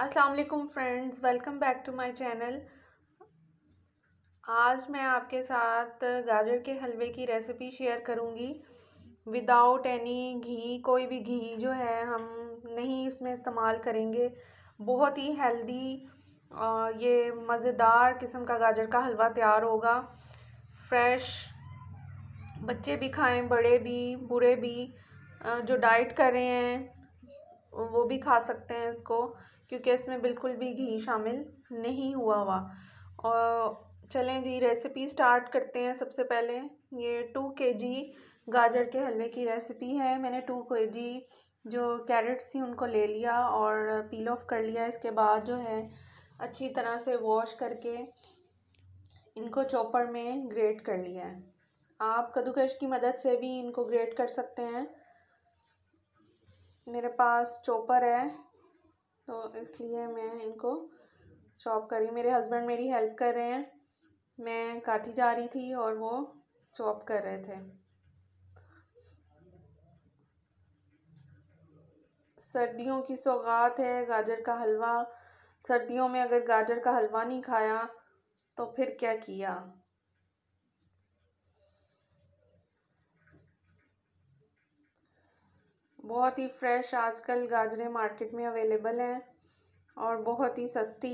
अस्सलाम वालेकुम friends welcome back to my channel आज मैं आपके साथ गाजर के हलवे की रेसिपी शेयर करूंगी विदाउट एनी घी कोई भी घी जो है हम नहीं इसमें इस्तेमाल करेंगे बहुत ही हेल्दी ये मज़ेदार किस्म का गाजर का हलवा तैयार होगा फ्रेश बच्चे भी खाएं बड़े भी बूढ़े भी जो डाइट कर रहे हैं वो भी खा सकते हैं इसको क्योंकि इसमें बिल्कुल भी घी शामिल नहीं हुआ हुआ और चलें जी रेसिपी स्टार्ट करते हैं सबसे पहले ये टू के जी गाजर के हलवे की रेसिपी है मैंने टू के जी जो कैरेट्स थी उनको ले लिया और पील ऑफ कर लिया इसके बाद जो है अच्छी तरह से वॉश करके इनको चॉपर में ग्रेट कर लिया है आप कद्दूकश की मदद से भी इनको ग्रेट कर सकते हैं मेरे पास चॉपर है तो इसलिए मैं इनको चॉप करी मेरे हस्बैंड मेरी हेल्प कर रहे हैं मैं काटी जा रही थी और वो चॉप कर रहे थे सर्दियों की सौगात है गाजर का हलवा सर्दियों में अगर गाजर का हलवा नहीं खाया तो फिर क्या किया बहुत ही फ्रेश आजकल गाजरें मार्केट में अवेलेबल हैं और बहुत ही सस्ती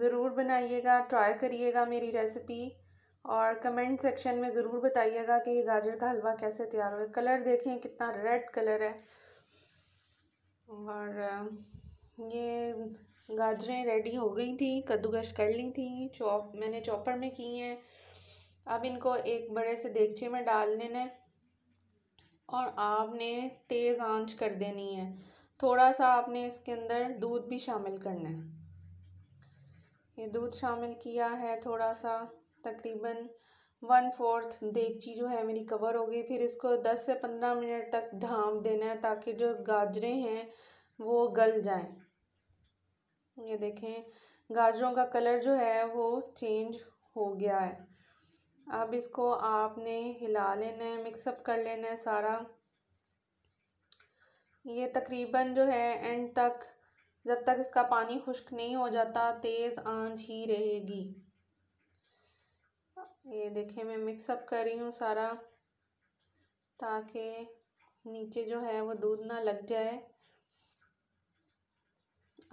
ज़रूर बनाइएगा ट्राई करिएगा मेरी रेसिपी और कमेंट सेक्शन में ज़रूर बताइएगा कि ये गाजर का हलवा कैसे तैयार हुआ कलर देखें कितना रेड कलर है और ये गाजरें रेडी हो गई थी कद्दूकश कर ली थी चॉप मैंने चॉपर में की हैं अब इनको एक बड़े से देगचे में डाल लेना है और आपने तेज़ आंच कर देनी है थोड़ा सा आपने इसके अंदर दूध भी शामिल करना है ये दूध शामिल किया है थोड़ा सा तकरीबन वन फोर्थ देगची जो है मेरी कवर हो गई फिर इसको दस से पंद्रह मिनट तक ढाँप देना है ताकि जो गाजरें हैं वो गल जाएं ये देखें गाजरों का कलर जो है वो चेंज हो गया है अब इसको आपने हिला लेना है मिक्सअप कर लेना है सारा ये तकरीबन जो है एंड तक जब तक इसका पानी खुश्क नहीं हो जाता तेज़ आंच ही रहेगी ये देखें मैं मिक्सअप कर रही हूँ सारा ताकि नीचे जो है वो दूध ना लग जाए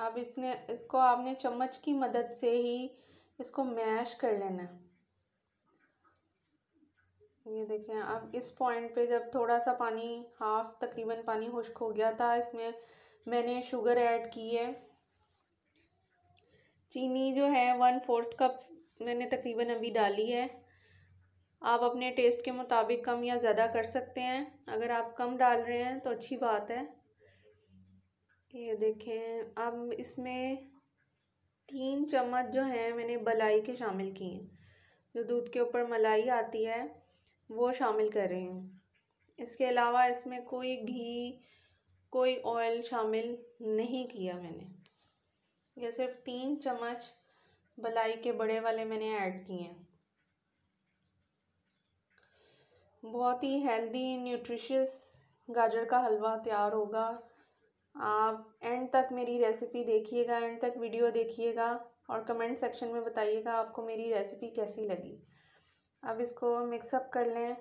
अब इसने इसको आपने चम्मच की मदद से ही इसको मैश कर लेना है ये देखें अब इस पॉइंट पे जब थोड़ा सा पानी हाफ तकरीबन पानी खुश्क हो गया था इसमें मैंने शुगर ऐड की है चीनी जो है वन फोर्थ कप मैंने तकरीबन अभी डाली है आप अपने टेस्ट के मुताबिक कम या ज़्यादा कर सकते हैं अगर आप कम डाल रहे हैं तो अच्छी बात है ये देखें अब इसमें तीन चम्मच जो हैं मैंने बलाई के शामिल किए हैं जो दूध के ऊपर मलाई आती है वो शामिल कर रही हूँ इसके अलावा इसमें कोई घी कोई ऑयल शामिल नहीं किया मैंने यह सिर्फ तीन चम्मच भलाई के बड़े वाले मैंने ऐड किए हैं बहुत ही हेल्दी न्यूट्रिशियस गाजर का हलवा तैयार होगा आप एंड तक मेरी रेसिपी देखिएगा एंड तक वीडियो देखिएगा और कमेंट सेक्शन में बताइएगा आपको मेरी रेसिपी कैसी लगी अब इसको मिक्सअप कर लें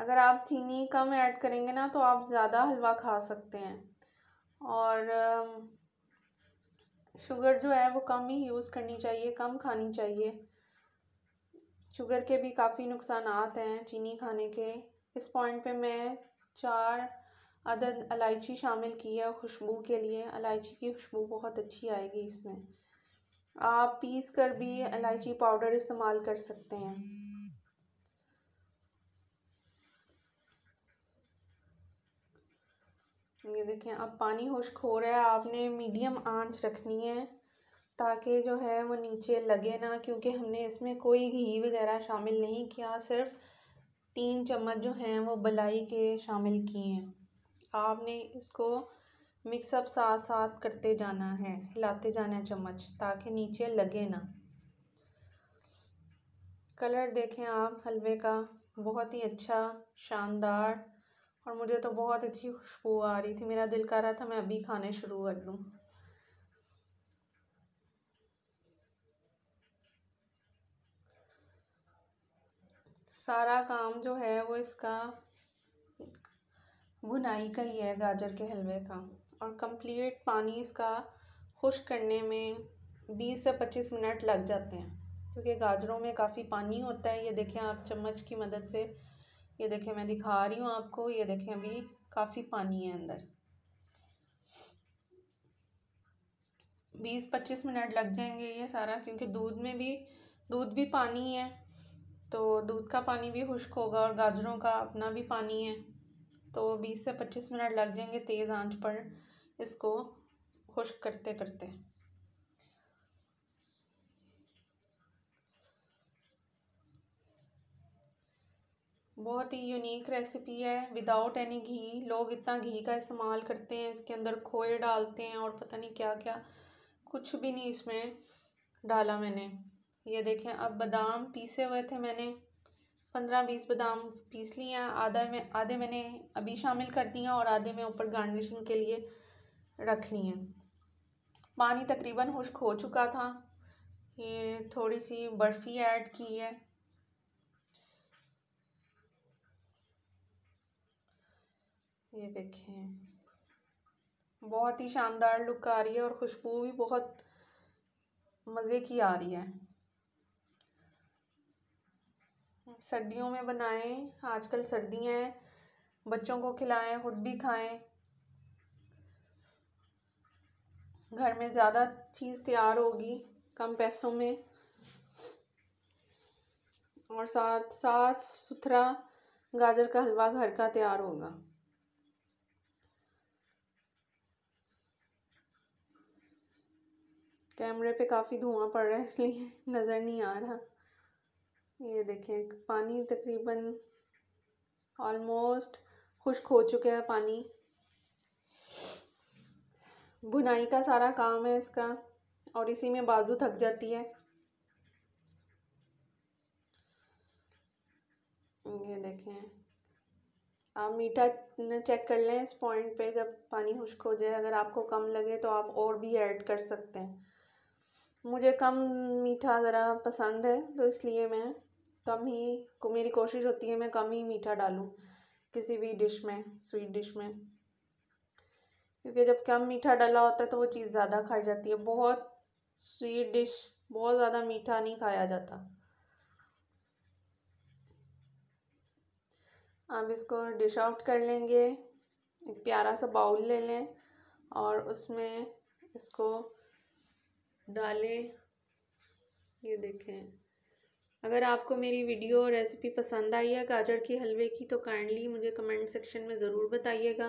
अगर आप चीनी कम ऐड करेंगे ना तो आप ज़्यादा हलवा खा सकते हैं और शुगर जो है वो कम ही यूज़ करनी चाहिए कम खानी चाहिए शुगर के भी काफ़ी नुकसान हैं चीनी खाने के इस पॉइंट पे मैं चार अदद इलायची शामिल की है खुशबू के लिए इलायची की खुशबू बहुत अच्छी आएगी इसमें आप पीस कर भी इलायची पाउडर इस्तेमाल कर सकते हैं ये देखें अब पानी खुश्क हो रहा है आपने मीडियम आंच रखनी है ताकि जो है वो नीचे लगे ना क्योंकि हमने इसमें कोई घी वगैरह शामिल नहीं किया सिर्फ तीन चम्मच जो हैं वो बलाई के शामिल किए हैं आपने इसको मिक्सअप साथ साथ करते जाना है हिलाते जाना है चम्मच ताकि नीचे लगे ना कलर देखें आप हलवे का बहुत ही अच्छा शानदार और मुझे तो बहुत अच्छी खुशबू आ रही थी मेरा दिल कर रहा था मैं अभी खाने शुरू कर लूँ सारा काम जो है वो इसका बुनाई का ही है गाजर के हलवे का और कंप्लीट पानी इसका खुश करने में बीस से पच्चीस मिनट लग जाते हैं क्योंकि गाजरों में काफ़ी पानी होता है ये देखें आप चम्मच की मदद से ये देखें मैं दिखा रही हूँ आपको ये देखें अभी काफ़ी पानी है अंदर बीस पच्चीस मिनट लग जाएंगे ये सारा क्योंकि दूध में भी दूध भी पानी है तो दूध का पानी भी खुश्क होगा और गाजरों का अपना भी पानी है तो 20 से 25 मिनट लग जाएंगे तेज़ आंच पर इसको खुश्क करते करते बहुत ही यूनिक रेसिपी है विदाउट एनी घी लोग इतना घी का इस्तेमाल करते हैं इसके अंदर खोए डालते हैं और पता नहीं क्या क्या कुछ भी नहीं इसमें डाला मैंने ये देखें अब बादाम पीसे हुए थे मैंने पंद्रह बीस बादाम पीस लिए हैं आधा में आधे मैंने अभी शामिल कर दिए हैं और आधे मैं ऊपर गार्निशिंग के लिए रख लिए हैं पानी तकरीबन खुश्क हो चुका था ये थोड़ी सी बर्फ़ी ऐड की है ये देखें बहुत ही शानदार लुक आ रही है और खुशबू भी बहुत मज़े की आ रही है सर्दियों में बनाएं आजकल सर्दियां हैं बच्चों को खिलाएं खुद भी खाएं घर में ज़्यादा चीज़ तैयार होगी कम पैसों में और साथ साफ सुथरा गाजर का हलवा घर का तैयार होगा कैमरे पे काफ़ी धुआं पड़ रहा है इसलिए नज़र नहीं आ रहा ये देखें पानी तकरीबन ऑलमोस्ट खुश्क हो चुका है पानी बुनाई का सारा काम है इसका और इसी में बाजू थक जाती है ये देखें आप मीठा चेक कर लें इस पॉइंट पे जब पानी खुश्क हो जाए अगर आपको कम लगे तो आप और भी ऐड कर सकते हैं मुझे कम मीठा ज़रा पसंद है तो इसलिए मैं कम ही को मेरी कोशिश होती है मैं कम ही मीठा डालूं किसी भी डिश में स्वीट डिश में क्योंकि जब कम मीठा डाला होता है तो वो चीज़ ज़्यादा खाई जाती है बहुत स्वीट डिश बहुत ज़्यादा मीठा नहीं खाया जाता आप इसको डिश आउट कर लेंगे एक प्यारा सा बाउल ले लें और उसमें इसको डालें ये देखें अगर आपको मेरी वीडियो और रेसिपी पसंद आई है गाजर के हलवे की तो काइंडली मुझे कमेंट सेक्शन में ज़रूर बताइएगा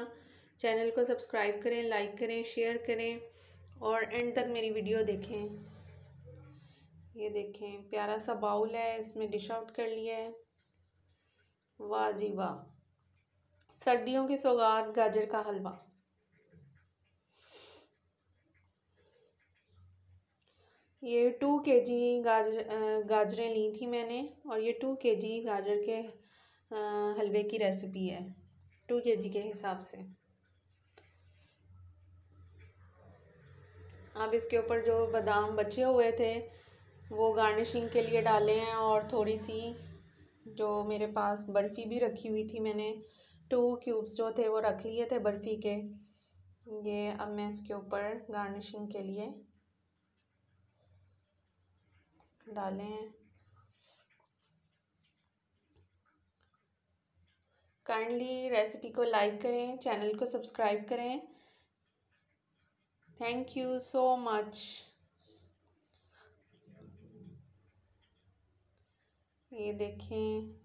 चैनल को सब्सक्राइब करें लाइक करें शेयर करें और एंड तक मेरी वीडियो देखें ये देखें प्यारा सा बाउल है इसमें डिश आउट कर लिया है वाह जी वाह सर्दियों की सौगात गाजर का हलवा ये टू के जी गाजर गाजरें ली थी मैंने और ये टू के जी गाजर के हलवे की रेसिपी है टू के जी के हिसाब से अब इसके ऊपर जो बादाम बचे हुए थे वो गार्निशिंग के लिए डाले हैं और थोड़ी सी जो मेरे पास बर्फ़ी भी रखी हुई थी मैंने टू क्यूब्स जो थे वो रख लिए थे बर्फ़ी के ये अब मैं इसके ऊपर गार्निशिंग के लिए डालें काइंडली रेसिपी को लाइक करें चैनल को सब्सक्राइब करें थैंक यू सो मच ये देखें